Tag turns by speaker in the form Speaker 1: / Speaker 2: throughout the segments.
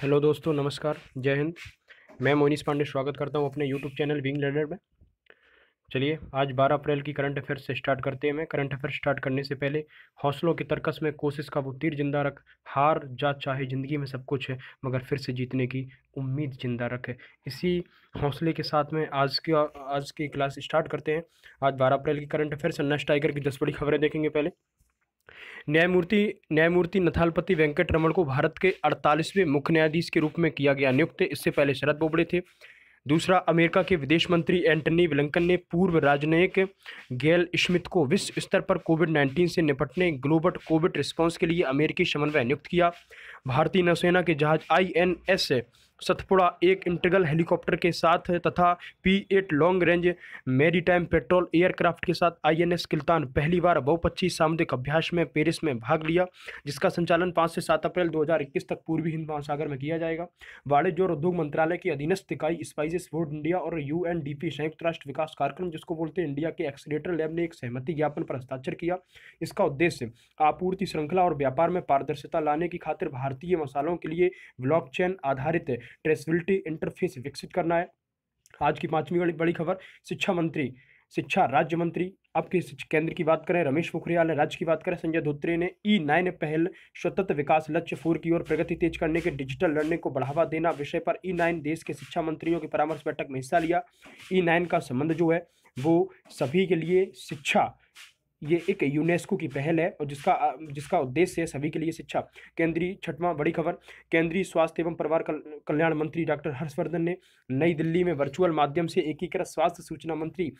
Speaker 1: hello दोस्तों नमस्कार जय हिंद मैं मोनीस पांडे स्वागत करता हूं अपने यूट्यूब चैनल विंग लेडर में चलिए आज 12 अप्रैल की करंट अफेयर से स्टार्ट करते हैं मैं करंट अफेयर स्टार्ट करने से पहले हौसलों के तरकस में कोशिश का वो तीर जिंदा रख हार जा चाहे ज़िंदगी में सब कुछ है मगर फिर से जीतने की उम्मीद जिंदा रखे इसी हौसले के साथ में आज की आज की क्लास स्टार्ट करते हैं आज बारह अप्रैल की करंट अफेयर से नश टाइगर की दस बड़ी खबरें देखेंगे पहले न्यायमूर्ति न्यायमूर्ति नथालपति वेंकट रमण को भारत के अड़तालीसवें मुख्य न्यायाधीश के रूप में किया गया नियुक्त इससे पहले शरद बोबड़े थे दूसरा अमेरिका के विदेश मंत्री एंटनी विलंकन ने पूर्व राजनयिक गेल स्मिथ को विश्व स्तर पर कोविड 19 से निपटने ग्लोबल कोविड रिस्पांस के लिए अमेरिकी समन्वय नियुक्त किया भारतीय नौसेना के जहाज आई एन एस सतपुड़ा एक इंटीग्रल हेलीकॉप्टर के साथ तथा P eight long range maritime patrol aircraft के साथ आईएनएस किल्तान पहली बार बहुपक्षीय सामुदायिक अभ्यास में पेरिस में भाग लिया जिसका संचालन पाँच से सात अप्रैल 2021 तक पूर्वी हिंद महासागर में किया जाएगा वाणिज्य और उद्योग मंत्रालय की अधीनस्थ इकाई स्पाइसिस बोर्ड इंडिया और यू संयुक्त राष्ट्र विकास कार्यक्रम जिसको बोलते हैं इंडिया के एक्सीटर लैब ने एक सहमति ज्ञापन पर हस्ताक्षर किया इसका उद्देश्य आपूर्ति श्रृंखला और व्यापार में पारदर्शिता लाने की खातिर भारतीय मसालों के लिए ब्लॉकचेन आधारित ट्रेसबिलिटी इंटरफेस विकसित करना है आज की पांचवी बड़ी बड़ी खबर शिक्षा मंत्री शिक्षा राज्य मंत्री आपके केंद्र की बात करें रमेश पोखरियाल ने राज्य की बात करें संजय धोत्रे ने ई e नाइन पहल स्वतंत्र विकास लक्ष्य फोर की ओर प्रगति तेज करने के डिजिटल लर्निंग को बढ़ावा देना विषय पर ई e नाइन देश के शिक्षा मंत्रियों की परामर्श बैठक में हिस्सा लिया ई e नाइन का संबंध जो है वो सभी के लिए शिक्षा ये एक यूनेस्को की पहल है और जिसका जिसका उद्देश्य है सभी के लिए शिक्षा केंद्रीय छठवां बड़ी खबर केंद्रीय स्वास्थ्य एवं परिवार कल्याण मंत्री डॉक्टर हर्षवर्धन ने नई दिल्ली में वर्चुअल माध्यम से एकीकृत स्वास्थ्य सूचना मंत्री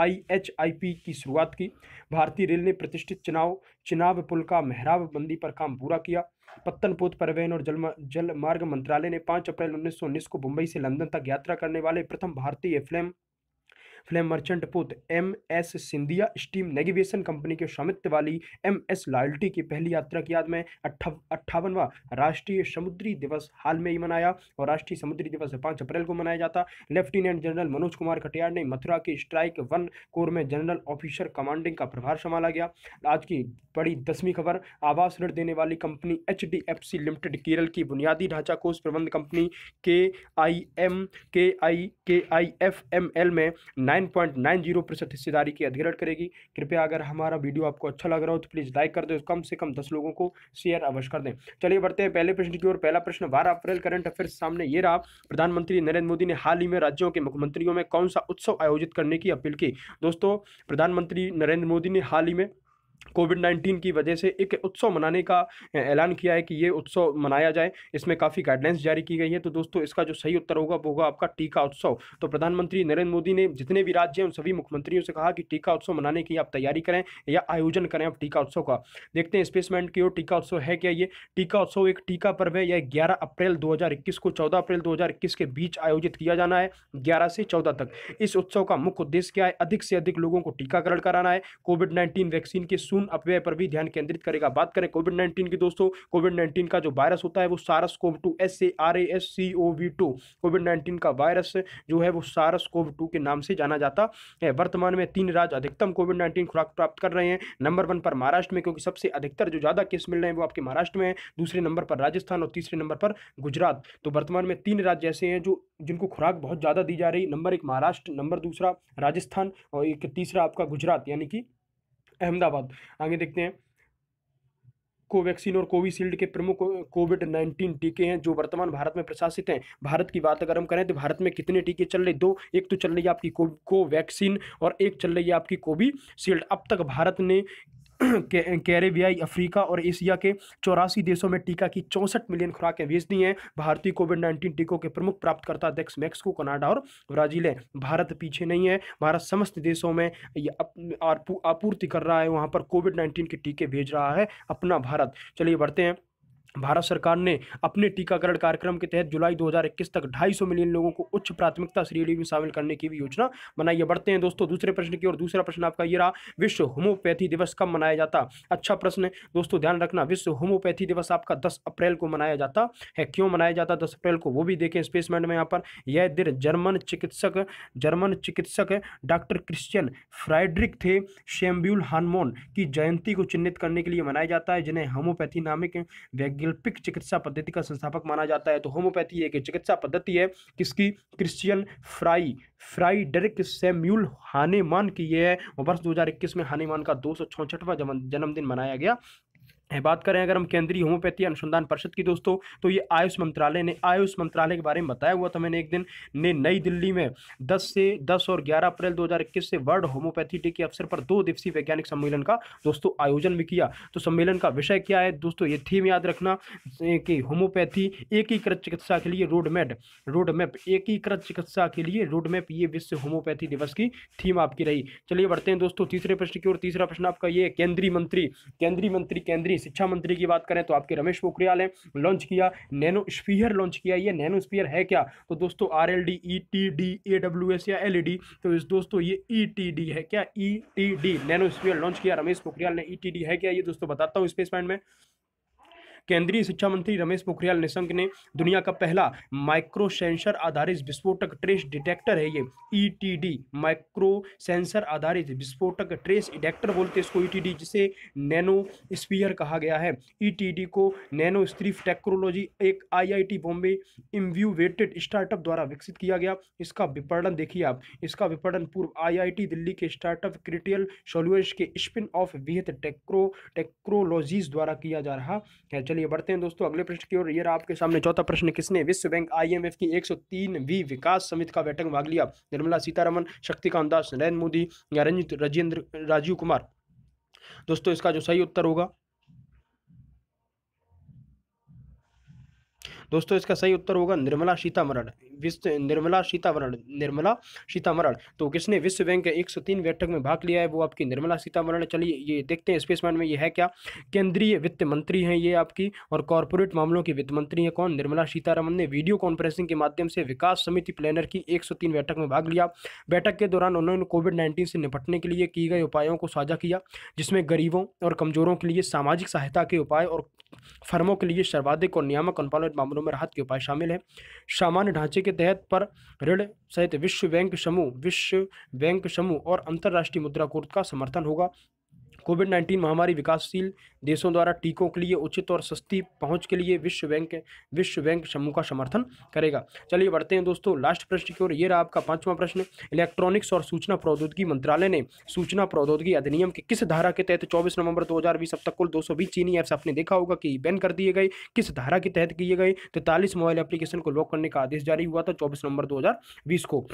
Speaker 1: आईएचआईपी की शुरुआत की भारतीय रेल ने प्रतिष्ठित चुनाव चिनाव पुल का मेहराब बंदी पर काम पूरा किया पत्तनपोत परिवहन और जल जल मार्ग मंत्रालय ने पाँच अप्रैल उन्नीस को मुंबई से लंदन तक यात्रा करने वाले प्रथम भारतीय फ्लेम फ्लेम मर्चेंट पुत M S Scindia steam navigation company के स्वामित्व वाली एम एस लॉयल्टी की पहली यात्रा की याद में अट्ठावनवा राष्ट्रीय समुद्री दिवस हाल में ही मनाया और राष्ट्रीय समुद्री दिवस पाँच अप्रैल को मनाया जाता लेफ्टिनेंट जनरल मनोज कुमार कटियार ने मथुरा के स्ट्राइक वन कोर में जनरल ऑफिसर कमांडिंग का प्रभार संभाला गया आज की बड़ी दसवीं खबर आवास ऋण देने वाली कंपनी एच लिमिटेड केरल की बुनियादी ढांचा कोष प्रबंध कंपनी के आई एम के आई के आई एफ एम एल में 9.90 प्रतिशत हिस्सेदारी की अधिग्रहण करेगी कृपया अगर हमारा वीडियो आपको अच्छा लग रहा हो तो प्लीज़ लाइक कर दें कम से कम दस लोगों को शेयर अवश्य कर दें चलिए बढ़ते हैं पहले प्रश्न की ओर पहला प्रश्न बारह अप्रैल करंट अफेयर सामने ये रहा प्रधानमंत्री नरेंद्र मोदी ने हाल ही में राज्यों के मुख्यमंत्रियों में कौन सा उत्सव आयोजित करने की अपील की दोस्तों प्रधानमंत्री नरेंद्र मोदी ने हाल ही में कोविड नाइन्टीन की वजह से एक उत्सव मनाने का ऐलान किया है कि ये उत्सव मनाया जाए इसमें काफ़ी गाइडलाइंस जारी की गई है तो दोस्तों इसका जो सही उत्तर होगा वो होगा आपका टीका उत्सव तो प्रधानमंत्री नरेंद्र मोदी ने जितने भी राज्य हैं उन सभी मुख्यमंत्रियों से कहा कि टीका उत्सव मनाने की आप तैयारी करें या आयोजन करें आप टीका उत्सव का देखते हैं स्पेसमेंट की ओर टीका उत्सव है क्या ये टीका उत्सव एक टीका पर्व है यह ग्यारह अप्रैल दो को चौदह अप्रैल दो के बीच आयोजित किया जाना है ग्यारह से चौदह तक इस उत्सव का मुख्य उद्देश्य क्या है अधिक से अधिक लोगों को टीकाकरण कराना है कोविड नाइन्टीन वैक्सीन के मानसून अपव्यय पर भी ध्यान केंद्रित करेगा बात करें कोविड नाइन्टीन की दोस्तों कोविड नाइन्टीन का जो वायरस होता है वो SARS CoV two S A R S C O V two covid कोविड नाइन्टीन का वायरस जो है वो सारस कोव टू के नाम से जाना जाता है वर्तमान में तीन राज्य अधिकतम कोविड नाइन्टीन खुराक प्राप्त कर रहे हैं नंबर वन पर महाराष्ट्र में क्योंकि सबसे अधिकतर जो ज़्यादा केस मिल रहे हैं वो आपके महाराष्ट्र में है दूसरे नंबर पर राजस्थान और तीसरे नंबर पर गुजरात तो वर्तमान में तीन राज्य ऐसे हैं जो जिनको खुराक बहुत ज़्यादा दी जा रही नंबर एक महाराष्ट्र नंबर दूसरा राजस्थान और एक तीसरा आपका गुजरात यानी कि अहमदाबाद आगे देखते हैं कोवैक्सीन और कोविशील्ड के प्रमुख कोविड नाइन्टीन टीके हैं जो वर्तमान भारत में प्रशासित हैं भारत की बात अगर हम करें तो भारत में कितने टीके चल रहे दो एक तो चल रही है आपकी कोवैक्सीन और एक चल रही है आपकी कोविशील्ड अब तक भारत ने कैरेबियाई अफ्रीका और एशिया के चौरासी देशों में टीका की चौंसठ मिलियन खुराकें भेज दी हैं भारतीय कोविड नाइन्टीन टीकों के प्रमुख प्राप्तकर्ता अध्यक्ष मैक्सिको कनाडा और ब्राजील है भारत पीछे नहीं है भारत समस्त देशों में आपूर्ति कर रहा है वहाँ पर कोविड नाइन्टीन के टीके भेज रहा है अपना भारत चलिए बढ़ते हैं भारत सरकार ने अपने टीकाकरण कार्यक्रम के तहत जुलाई 2021 तक 250 मिलियन लोगों को उच्च प्राथमिकता श्रेणी में शामिल करने की भी योजना बनाई है बढ़ते हैं दोस्तों दूसरे प्रश्न की और दूसरा प्रश्न आपका ये रहा विश्व होम्योपैथी दिवस कब मनाया जाता अच्छा प्रश्न है दोस्तों ध्यान रखना विश्व होम्योपैथी दिवस आपका दस अप्रैल को मनाया जाता है क्यों मनाया जाता दस अप्रैल को वो भी देखें स्पेसमेंट में यहाँ पर यह दिन जर्मन चिकित्सक जर्मन चिकित्सक डॉक्टर क्रिश्चियन फ्राइड्रिक थे शेम्ब्यूल हानमोन की जयंती को चिन्हित करने के लिए मनाया जाता है जिन्हें होम्योपैथी नामिक वैज्ञानिक वैकल्पिक चिकित्सा पद्धति का संस्थापक माना जाता है तो होम्योपैथी एक चिकित्सा पद्धति है किसकी Christian fry Friedrich Samuel Hahnemann की यह है और वर्ष 2021 में हानेमान का दो सौ जन्मदिन मनाया गया बात करें अगर हम केंद्रीय होम्योपैथी अनुसंधान परिषद की दोस्तों तो ये आयुष मंत्रालय ने आयुष मंत्रालय के बारे में बताया हुआ था मैंने एक दिन ने नई दिल्ली में 10 से 10 और 11 अप्रैल 2021 से वर्ल्ड होम्योपैथी डे के अवसर पर दो दिवसीय वैज्ञानिक सम्मेलन का दोस्तों आयोजन भी किया तो सम्मेलन का विषय क्या है दोस्तों ये थीम याद रखना कि होम्योपैथी एकीकृत चिकित्सा के लिए रोड मैप रोड मैप एकीकृत चिकित्सा के लिए रोड मैप ये विश्व होम्योपैथी दिवस की थीम आपकी रही चलिए बढ़ते हैं दोस्तों तीसरे प्रश्न की ओर तीसरा प्रश्न आपका ये केंद्रीय मंत्री केंद्रीय मंत्री केंद्रीय शिक्षा मंत्री की बात करें तो आपके रमेश पोखरियाल ने लॉन्च किया नैनो स्पीयर लॉन्च किया ये नैनो स्पीयर है क्या तो दोस्तों R L D E T D A W S या एल ई डी तो इस दोस्तों ये ई टी डी है क्या E T D nano spear launch किया रमेश पोखरियाल ने ई टी डी है क्या ये दोस्तों बताता हूँ स्पेस पॉइंट में केंद्रीय शिक्षा मंत्री रमेश पोखरियाल निशंक ने दुनिया का पहला माइक्रो सेंसर आधारित विस्फोटक ट्रेस डिटेक्टर है ये ईटीडी e माइक्रो सेंसर आधारित विस्फोटक ट्रेस डिटेक्टर बोलते इसको ईटीडी e जिसे नैनो स्पीयर कहा गया है ईटीडी e को नैनो स्त्री टेक्नोलॉजी एक आईआईटी बॉम्बे इम्व्यूवेटेड स्टार्टअप द्वारा विकसित किया गया इसका विपणन देखिए आप इसका विपणन पूर्व टी दिल्ली के स्टार्टअप क्रिटियल सोल्यूश के स्पिन ऑफ विहित टेक्रो टेक्नोलॉजीज द्वारा किया जा रहा है चलिए बढ़ते हैं दोस्तों अगले प्रश्न की ओर ये आपके सामने चौथा प्रश्न किसने विश्व बैंक आईएमएफ की वी विकास समिति का बैठक भाग लिया निर्मला सीतारमन शक्तिकांत दास नरेंद्र मोदी या रंजित राजेंद्र राजीव कुमार दोस्तों इसका जो सही उत्तर होगा दोस्तों इसका सही उत्तर होगा निर्मला सीतामरण विश्व निर्मला सीतामरण निर्मला सीतामरण तो किसने विश्व बैंक के एक सौ तीन बैठक में भाग लिया है वो आपकी निर्मला सीतामरण चलिए ये देखते हैं स्पेसमैन में ये है क्या केंद्रीय वित्त मंत्री हैं ये आपकी और कॉरपोरेट मामलों की वित्त मंत्री हैं कौन निर्मला सीतारमन ने वीडियो कॉन्फ्रेंसिंग के माध्यम से विकास समिति प्लानर की एक बैठक में भाग लिया बैठक के दौरान उन्होंने कोविड नाइन्टीन से निपटने के लिए की गए उपायों को साझा किया जिसमें गरीबों और कमजोरों के लिए सामाजिक सहायता के उपाय और फर्मों के लिए सर्वाधिक और नियामक अनुपालन मामलों में राहत के उपाय शामिल हैं सामान्य ढांचे के तहत पर ऋण सहित विश्व बैंक समूह विश्व बैंक समूह और अंतर्राष्ट्रीय मुद्रा कोर्ट का समर्थन होगा कोविड नाइन्टीन महामारी विकासशील देशों द्वारा टीकों के लिए उचित और सस्ती पहुंच के लिए विश्व बैंक विश्व बैंक समूह का समर्थन करेगा चलिए बढ़ते हैं दोस्तों लास्ट प्रश्न की ओर ये रहा आपका पांचवा प्रश्न इलेक्ट्रॉनिक्स और सूचना प्रौद्योगिकी मंत्रालय ने सूचना प्रौद्योगिकी अधिनियम के किस धारा के तहत चौबीस नवंबर दो अब तक कुल दो चीनी ऐप्स आपने देखा होगा कि बैन कर दिए गए किस धारा के तहत किए गए तैतालीस मोबाइल एप्लीकेशन को लॉक करने का आदेश जारी हुआ था चौबीस नवंबर दो को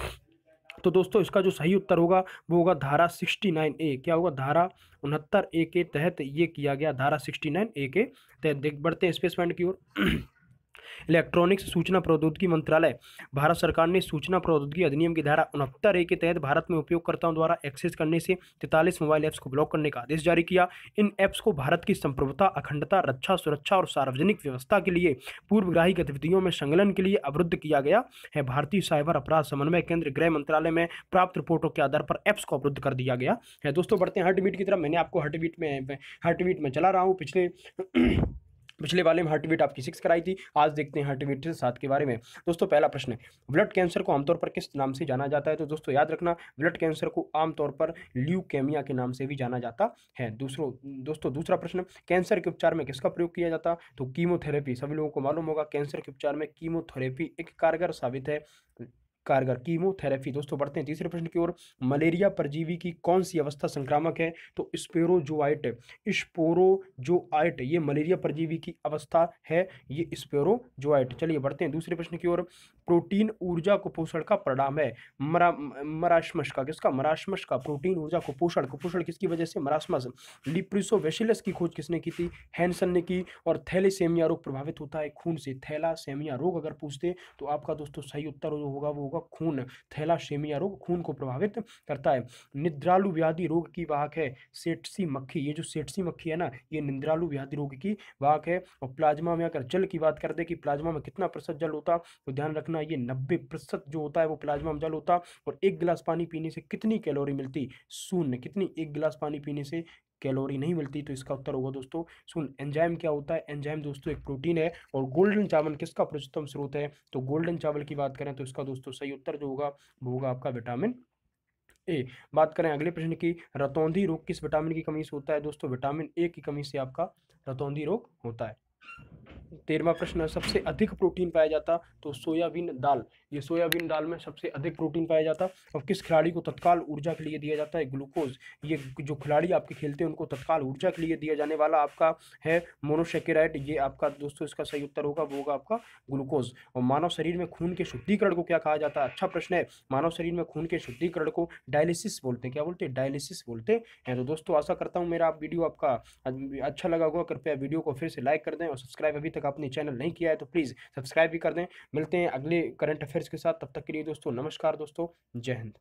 Speaker 1: तो दोस्तों इसका जो सही उत्तर होगा वो होगा धारा सिक्सटी नाइन ए क्या होगा धारा उनहत्तर ए के तहत ये किया गया धारा सिक्सटी नाइन ए के तहत देख बढ़ते हैं स्पेस पॉइंट की ओर इलेक्ट्रॉनिक्स सूचना प्रौद्योगिकी मंत्रालय भारत सरकार ने सूचना प्रौद्योगिकी अधिनियम की धारा उनहत्तर ए के तहत भारत में उपयोगकर्ताओं द्वारा एक्सेस करने से तैतालीस मोबाइल ऐप्स को ब्लॉक करने का आदेश जारी किया इन ऐप्स को भारत की संप्रभुता अखंडता रक्षा सुरक्षा और सार्वजनिक व्यवस्था के लिए पूर्वग्राही गतिविधियों में संलन के लिए अवरुद्ध किया गया है भारतीय साइबर अपराध समन्वय केंद्र गृह मंत्रालय में प्राप्त रिपोर्टों के आधार पर ऐप्स को अवरुद्ध कर दिया गया है दोस्तों बढ़ते हैं हर्ट की तरफ मैंने आपको हर्ट में हर्ट में चला रहा हूँ पिछले पिछले वाले में हार्ट बीट आपकी सिक्स कराई थी आज देखते हैं हार्ट बीट सात के बारे में दोस्तों पहला प्रश्न है ब्लड कैंसर को आमतौर पर किस नाम से जाना जाता है तो दोस्तों याद रखना ब्लड कैंसर को आमतौर पर ल्यूकेमिया के नाम से भी जाना जाता है दूसरों दोस्तों दूसरा प्रश्न कैंसर के उपचार में किसका प्रयोग किया जाता तो कीमोथेरेपी सभी लोगों को मालूम होगा कैंसर के उपचार में कीमोथेरेपी एक कारगर साबित है कारगर कीमोथेरेपी दोस्तों बढ़ते हैं तीसरे प्रश्न की ओर मलेरिया परजीवी की कौन सी अवस्था संक्रामक है तो स्पेरोजोआइट स्पोरोजोआइट ये मलेरिया परजीवी की अवस्था है ये स्पेरोजोआइट चलिए बढ़ते हैं दूसरे प्रश्न की ओर प्रोटीन ऊर्जा कुपोषण का परिणाम है मरा मराशमश का किसका मराशमश का प्रोटीन ऊर्जा कुपोषण कुपोषण किसकी वजह से मरासमस लिप्रिसोवेसिलस की खोज किसने की थी हैंसन ने की और थैलेसेमिया रोग प्रभावित होता है खून से थैलासेमिया रोग अगर पूछते तो आपका दोस्तों सही उत्तर जो होगा वो होगा खून थैलासेमिया रोग खून को प्रभावित करता है निद्रालु व्याधि रोग की वाहक है सेटसी मक्खी ये जो सेटसी मक्खी है ना ये निद्रालु व्याधि रोग की वाहक है और प्लाज्मा में अगर जल की बात कर दे कि प्लाज्मा में कितना प्रतिशत जल होता तो ध्यान रखना ये नब्बे प्रतिशत जो होता है वो प्लाज्मा में जल होता और एक गिलास पानी पीने से कितनी कैलोरी मिलती शून्य कितनी एक गिलास पानी पीने से कैलोरी नहीं मिलती तो इसका उत्तर होगा दोस्तों सुन एंजाइम क्या होता है एंजाइम दोस्तों एक प्रोटीन है और गोल्डन चावल किसका प्रचुतम स्रोत है तो गोल्डन चावल की बात करें तो इसका दोस्तों सही उत्तर जो होगा वो होगा आपका विटामिन ए बात करें अगले प्रश्न की रतौंधी रोग किस विटामिन की कमी से होता है दोस्तों विटामिन ए की कमी से आपका रतौंधी रोग होता है तेरवा प्रश्न सबसे अधिक प्रोटीन पाया जाता तो सोयाबीन दाल ये सोयाबीन दाल में सबसे अधिक प्रोटीन पाया जाता अब किस खिलाड़ी को तत्काल ऊर्जा के लिए दिया जाता है ग्लूकोज ये जो खिलाड़ी आपके खेलते हैं उनको तत्काल ऊर्जा के लिए दिया जाने वाला आपका है मोनोसेकेराइट ये आपका दोस्तों इसका सही उत्तर होगा वो होगा आपका ग्लूकोज और मानव शरीर में खून के शुद्धिकरण को क्या कहा जाता है अच्छा प्रश्न है मानव शरीर में खून के शुद्धिकरण को डायलिसिस बोलते हैं क्या बोलते हैं डायलिसिस बोलते हैं तो दोस्तों आशा करता हूँ मेरा आप वीडियो आपका अच्छा लगा होगा कृपया वीडियो को फिर से लाइक कर दें और सब्सक्राइब अभी तक तक आपने चैनल नहीं किया है तो प्लीज़ सब्सक्राइब भी कर दें मिलते हैं अगले करंट अफेयर्स के साथ तब तक के लिए दोस्तों नमस्कार दोस्तों जय हिंद